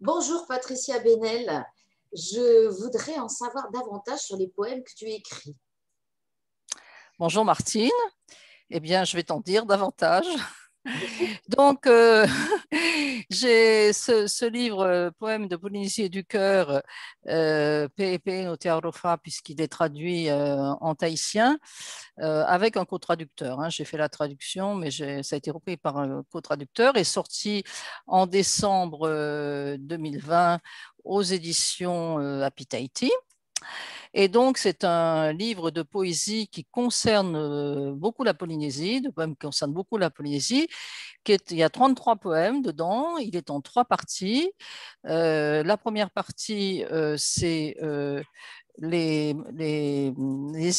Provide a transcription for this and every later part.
Bonjour Patricia Benel. Je voudrais en savoir davantage sur les poèmes que tu écris. Bonjour Martine. Eh bien, je vais t'en dire davantage. Donc, euh, j'ai ce, livre, euh, Poème de Polynésie et du cœur, euh, P.E.P. au puisqu'il est traduit euh, en tahitien, avec un co-traducteur. Hein. J'ai fait la traduction, mais ça a été repris par un co-traducteur et sorti en décembre 2020 aux éditions Happy Tahiti. Et donc, c'est un livre de poésie qui concerne euh, beaucoup la Polynésie, de poèmes qui concernent beaucoup la Polynésie. il y a 33 poèmes dedans, il est en trois parties. Euh, la première partie, euh, c'est... les,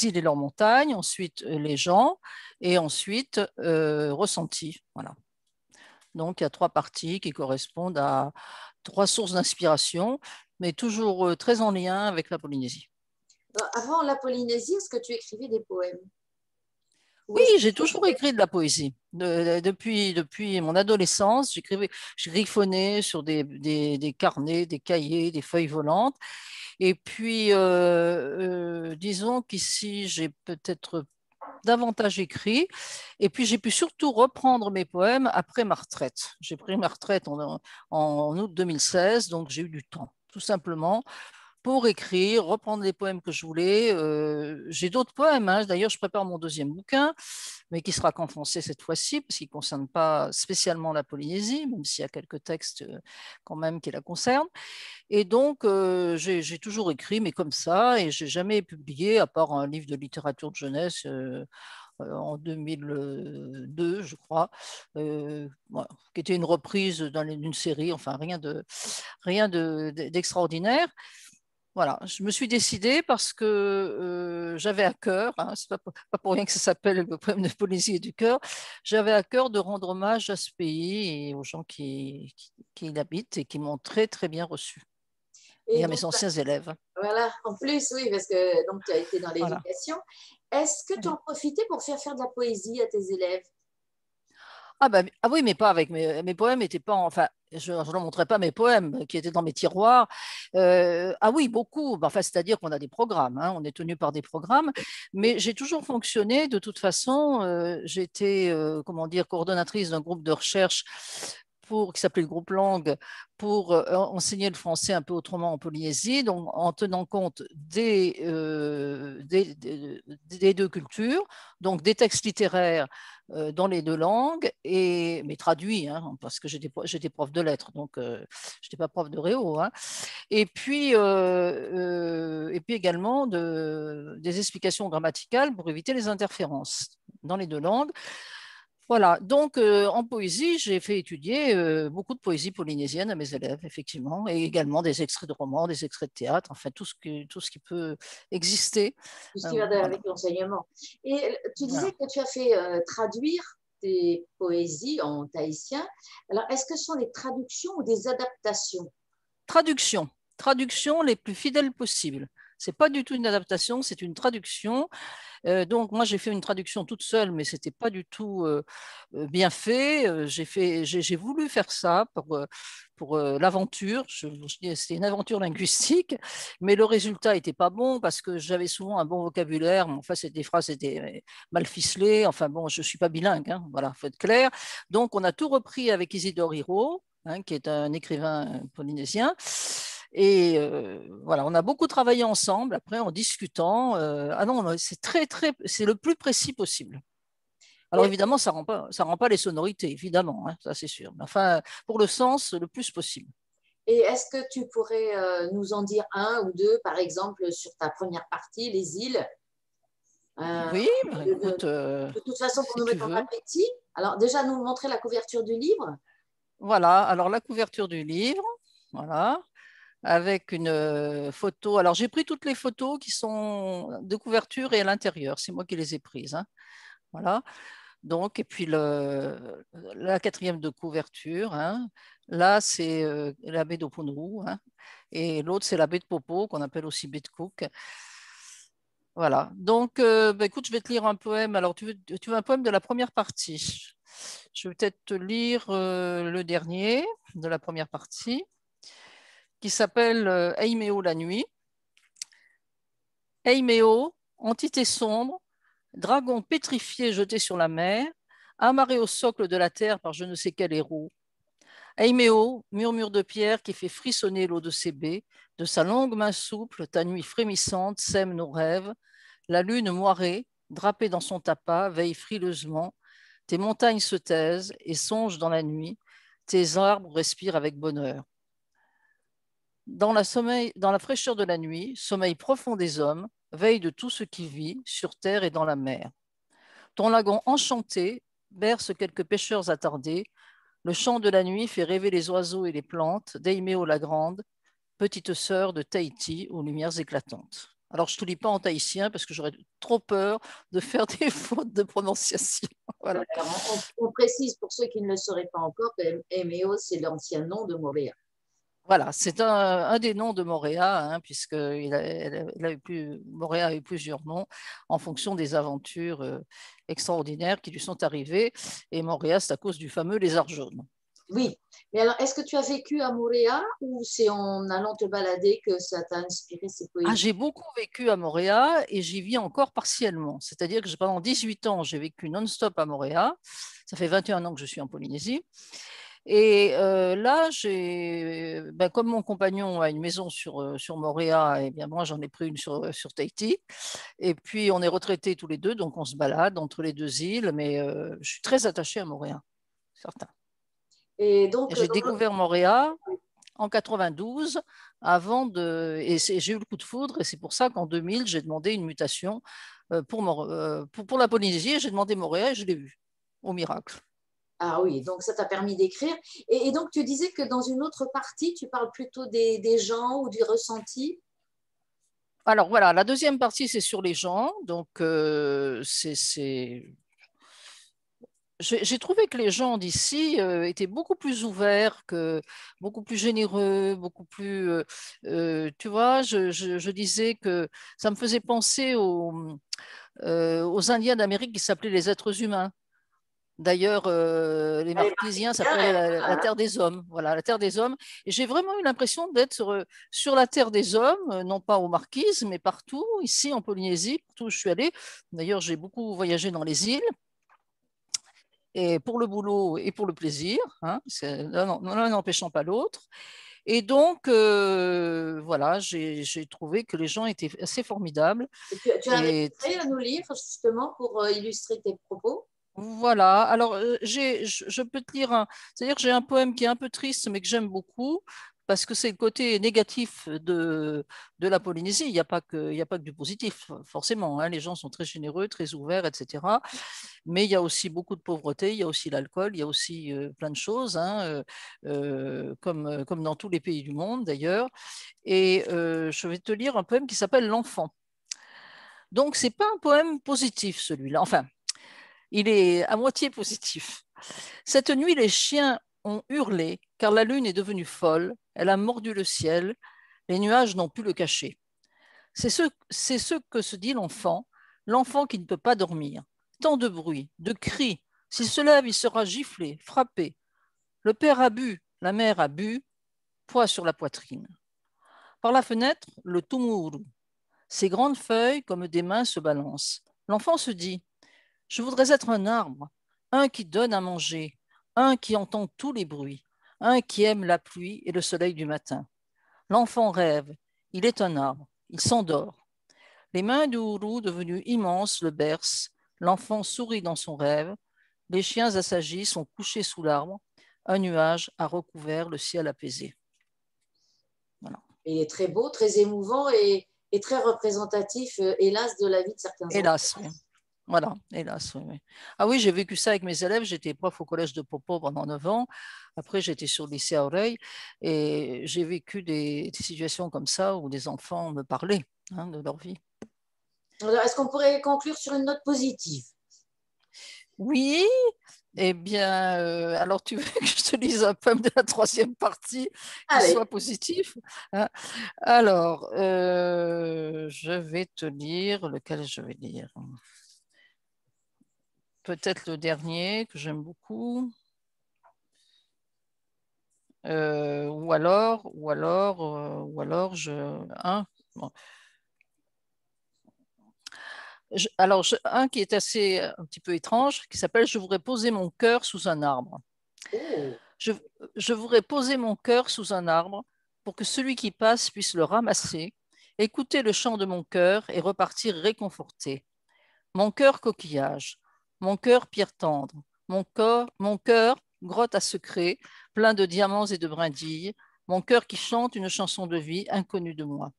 îles et leurs montagnes, ensuite les gens, et ensuite ressentis. Voilà. Donc, il y a trois parties qui correspondent à trois sources d'inspiration, mais toujours très en lien avec la Polynésie. Euh, avant la Polynésie, est-ce que tu écrivais des poèmes oui, j'ai toujours écrit de la poésie. depuis, depuis mon adolescence, j'écrivais, je griffonnais sur des, carnets, des cahiers, des feuilles volantes. Et puis, euh, euh, disons qu'ici, j'ai peut-être davantage écrit. Et puis, j'ai pu surtout reprendre mes poèmes après ma retraite. J'ai pris ma retraite en, en août 2016, donc j'ai eu du temps, tout simplement pour écrire, reprendre les poèmes que je voulais. Euh, j'ai d'autres poèmes, hein. d'ailleurs je prépare mon deuxième bouquin, mais qui sera qu'en français cette fois-ci, parce qu'il ne concerne pas spécialement la Polynésie, même s'il y a quelques textes euh, quand même qui la concernent. Et donc euh, j'ai toujours écrit, mais comme ça, et j'ai jamais publié, à part un livre de littérature de jeunesse. en 2002, je crois, qui était une reprise d'une série, enfin rien de rien d'extraordinaire. Voilà, je me suis décidée parce que euh, j'avais à cœur, hein, ce n'est pas, pour rien que ça s'appelle le problème de poésie et du cœur, j'avais à cœur de rendre hommage à ce pays et aux gens qui, qui, et qui m'ont très très bien reçu. Et, à mes anciens élèves. Voilà, en plus, oui, parce que tu as été dans l'éducation. Est-ce que tu en profitais pour faire faire de la poésie à tes élèves ah, bah, ah, oui, mais pas avec mes, mes poèmes, pas enfin, je ne montrais pas mes poèmes qui étaient dans mes tiroirs. Euh, ah oui, beaucoup. Bah, enfin, C'est-à-dire qu'on a des programmes, hein. on est tenu par des programmes, mais j'ai toujours fonctionné. De toute façon, euh, j'étais euh, comment dire coordonnatrice d'un groupe de recherche pour, qui s'appelait le groupe langue pour euh, enseigner le français un peu autrement en Polynésie, donc en tenant compte des, euh, des, deux cultures, donc des textes littéraires euh, dans les deux langues, et, mais traduits, hein, parce que j'étais, prof de lettres, donc je n'étais pas prof de réo. Hein. Et, puis, et puis également de, des explications grammaticales pour éviter les interférences dans les deux langues. Voilà, donc euh, en poésie, j'ai fait étudier euh, beaucoup de poésie polynésienne à mes élèves, effectivement, et également des extraits de romans, des extraits de théâtre, enfin tout ce, qui peut exister. Tout ce euh, qui va avec l'enseignement. Et tu disais que tu as fait traduire tes poésies en tahitien. Alors, est-ce que ce sont des traductions ou des adaptations Traduction, traduction les plus fidèles possibles. C'est pas du tout une adaptation, c'est une traduction. Euh, donc moi j'ai fait une traduction toute seule, mais c'était pas du tout euh, euh, bien fait. J'ai fait, j'ai voulu faire ça pour pour l'aventure. C'était une aventure linguistique, mais le résultat était pas bon parce que j'avais souvent un bon vocabulaire. Mais enfin des phrases étaient mal ficelées. Enfin bon, je suis pas bilingue, hein, voilà, faut être clair. Donc on a tout repris avec Isidore Hiro, hein, qui est un écrivain polynésien. Et voilà, on a beaucoup travaillé ensemble, après en discutant. ah non, c'est très, très, c'est le plus précis possible. Alors évidemment, ça ne rend, pas, rend pas les sonorités, évidemment, hein, ça c'est sûr. Mais enfin, pour le sens, le plus possible. Et est-ce que tu pourrais nous en dire un ou deux, par exemple, sur ta première partie, les îles euh, Oui, bah, de, toute façon, pour nous mettre en appétit, alors déjà nous montrer la couverture du livre. Voilà, alors la couverture du livre, voilà avec une photo. Alors, j'ai pris toutes les photos qui sont de couverture et à l'intérieur. C'est moi qui les ai prises. Hein. Voilà. Donc, et puis la quatrième de couverture. Hein. Là, c'est la baie hein. Et l'autre, c'est la baie de Popo, qu'on appelle aussi baie de Cook. Voilà. Donc, bah, écoute, je vais te lire un poème. Alors, tu veux, un poème de la première partie. Je vais peut-être te lire le dernier de la première partie qui s'appelle euh, Eimeo la nuit. Eimeo, entité sombre, dragon pétrifié jeté sur la mer, amarré au socle de la terre par je ne sais quel héros. Eimeo, murmure de pierre qui fait frissonner l'eau de ses baies, de sa longue main souple, ta nuit frémissante sème nos rêves, la lune moirée, drapée dans son tapas, veille frileusement, tes montagnes se taisent et songent dans la nuit, tes arbres respirent avec bonheur dans la, sommeil, dans la fraîcheur de la nuit, sommeil profond des hommes, veille de tout ce qui vit, sur terre et dans la mer. Ton lagon enchanté berce quelques pêcheurs attardés, le chant de la nuit fait rêver les oiseaux et les plantes, d'Aimeo la Grande, petite sœur de Tahiti aux lumières éclatantes. Alors, je ne te lis pas en tahitien parce que j'aurais trop peur de faire des fautes de prononciation. on, précise pour ceux qui ne le sauraient pas encore que c'est l'ancien nom de Moréa. Voilà, c'est un, des noms de Moréa, hein, puisque a, Moréa a eu plusieurs noms en fonction des aventures euh, extraordinaires qui lui sont arrivées. Et Moréa, c'est à cause du fameux lézard jaune. Oui, mais alors est-ce que tu as vécu à Moréa ou c'est en allant te balader que ça t'a inspiré ces ah, poésies J'ai beaucoup vécu à Moréa et j'y vis encore partiellement. C'est-à-dire que pendant 18 ans, j'ai vécu non-stop à Moréa. Ça fait 21 ans que je suis en Polynésie. Et euh, là, j'ai, ben, comme mon compagnon a une maison sur, euh, sur Moréa, et eh bien moi j'en ai pris une sur, euh, sur Tahiti. Et puis on est retraités tous les deux, donc on se balade entre les deux îles, mais je suis très attachée à Moréa, certain. Et donc, j'ai découvert Moréa en 92 avant de et j'ai eu le coup de foudre et c'est pour ça qu'en 2000 j'ai demandé une mutation pour, pour, pour la Polynésie et j'ai demandé Moréa et je l'ai eu au miracle ah oui, donc ça t'a permis d'écrire. Et, donc tu disais que dans une autre partie, tu parles plutôt des, gens ou du ressenti. Alors voilà, la deuxième partie, c'est sur les gens. Donc euh, c'est j'ai trouvé que les gens d'ici euh, étaient beaucoup plus ouverts, que, beaucoup plus généreux, beaucoup plus. Euh, tu vois, je, disais que ça me faisait penser aux, aux Indiens d'Amérique qui s'appelaient les êtres humains. D'ailleurs, euh, les marquisiens, s'appellent la, hein. la, terre des hommes. Voilà, la terre des hommes. j'ai vraiment eu l'impression d'être euh, sur, la terre des hommes, euh, non pas aux Marquises, mais partout, ici en Polynésie, partout où je suis allée. D'ailleurs, j'ai beaucoup voyagé dans les îles. Et pour le boulot et pour le plaisir, hein, l'un n'empêchant pas l'autre. Et donc, voilà, j'ai trouvé que les gens étaient assez formidables. tu, as et... à nos livres justement pour illustrer tes propos voilà, alors euh, je, peux te lire un. C'est-à-dire j'ai un poème qui est un peu triste, mais que j'aime beaucoup, parce que c'est le côté négatif de, de la Polynésie. Il n'y a, pas que, a pas du positif, forcément. Hein. Les gens sont très généreux, très ouverts, etc. Mais il y a aussi beaucoup de pauvreté, il y a aussi l'alcool, il y a aussi euh, plein de choses, hein, euh, comme, comme dans tous les pays du monde d'ailleurs. Et je vais te lire un poème qui s'appelle L'enfant. Donc, c'est pas un poème positif, celui-là. Enfin, il est à moitié positif. Cette nuit, les chiens ont hurlé, car la lune est devenue folle, elle a mordu le ciel, les nuages n'ont pu le cacher. C'est ce, ce que se dit l'enfant, l'enfant qui ne peut pas dormir. Tant de bruit, de cris, s'il se lève, il sera giflé, frappé. Le père a bu, la mère a bu, poids sur la poitrine. Par la fenêtre, le tumuru. Ses grandes feuilles, comme des mains, se balancent. L'enfant se dit je voudrais être un arbre, un qui donne à manger, un qui entend tous les bruits, un qui aime la pluie et le soleil du matin. L'enfant rêve, il est un arbre, il s'endort. Les mains du hourou devenues immenses le bercent, l'enfant sourit dans son rêve, les chiens assagis sont couchés sous l'arbre, un nuage a recouvert le ciel apaisé. Il est très beau, très émouvant et, très représentatif, euh, hélas, de la vie de certains Hélas, voilà, hélas. Oui, Ah oui, j'ai vécu ça avec mes élèves. J'étais prof au collège de Popo pendant 9 ans. Après, j'étais sur le lycée à Oreille. Et j'ai vécu des, situations comme ça où des enfants me parlaient hein, de leur vie. Est-ce qu'on pourrait conclure sur une note positive Oui. Eh bien, euh, alors tu veux que je te lise un poème de la troisième partie qui soit positive hein Alors, euh, je vais te lire. Lequel je vais lire peut-être le dernier que j'aime beaucoup. Euh, ou alors, ou alors, euh, ou alors, je, alors, un qui est assez euh, un petit peu étrange, qui s'appelle Je voudrais poser mon cœur sous un arbre. Oh je, je voudrais poser mon cœur sous un arbre pour que celui qui passe puisse le ramasser, écouter le chant de mon cœur et repartir réconforté. Mon cœur coquillage, mon cœur, pierre tendre, mon, corps, mon cœur, grotte à secret, plein de diamants et de brindilles, mon cœur qui chante une chanson de vie inconnue de moi.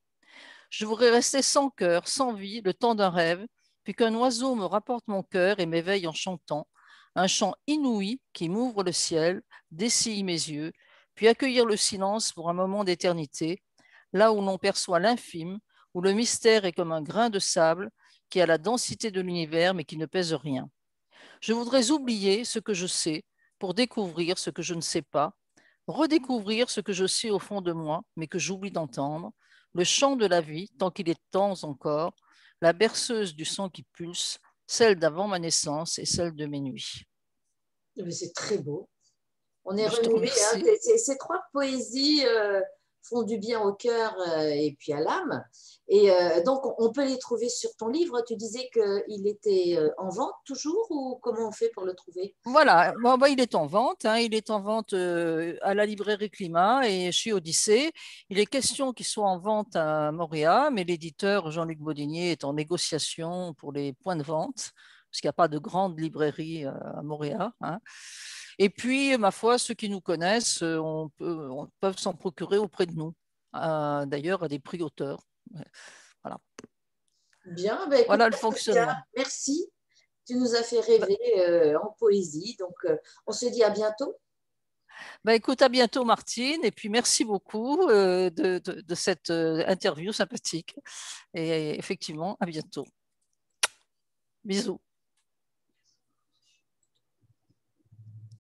Je voudrais rester sans cœur, sans vie, le temps d'un rêve, puis qu'un oiseau me rapporte mon cœur et m'éveille en chantant, un chant inouï qui m'ouvre le ciel, dessille mes yeux, puis accueillir le silence pour un moment d'éternité, là où l'on perçoit l'infime, où le mystère est comme un grain de sable qui a la densité de l'univers mais qui ne pèse rien. Je voudrais oublier ce que je sais pour découvrir ce que je ne sais pas, redécouvrir ce que je sais au fond de moi, mais que j'oublie d'entendre, le chant de la vie, tant qu'il est temps encore, la berceuse du sang qui pulse, celle d'avant ma naissance et celle de mes nuits. C'est très beau. On est retrouvés. Hein. ces, trois poésies euh, font du bien au cœur euh, et puis à l'âme. Et euh, donc, on peut les trouver sur ton livre. Tu disais qu'il était euh, en vente toujours ou comment on fait pour le trouver Voilà, bon, bah, il est en vente. Hein. Il est en vente à la librairie Climat et chez Odyssée. Il est question qu'il soit en vente à Moréa, mais l'éditeur Jean-Luc Baudinier est en négociation pour les points de vente, parce qu'il n'y a pas de grande librairie à Moréa. Hein. Et puis, ma foi, ceux qui nous connaissent euh, on peut, peuvent s'en procurer auprès de nous, euh, d'ailleurs à des prix auteurs. Voilà. Bien, bah, voilà le fonctionnement. merci. Tu nous as fait rêver euh, en poésie. Donc, on se dit à bientôt. Bah, écoute, à bientôt, Martine. Et puis, merci beaucoup de, cette interview sympathique. Et effectivement, à bientôt. Bisous.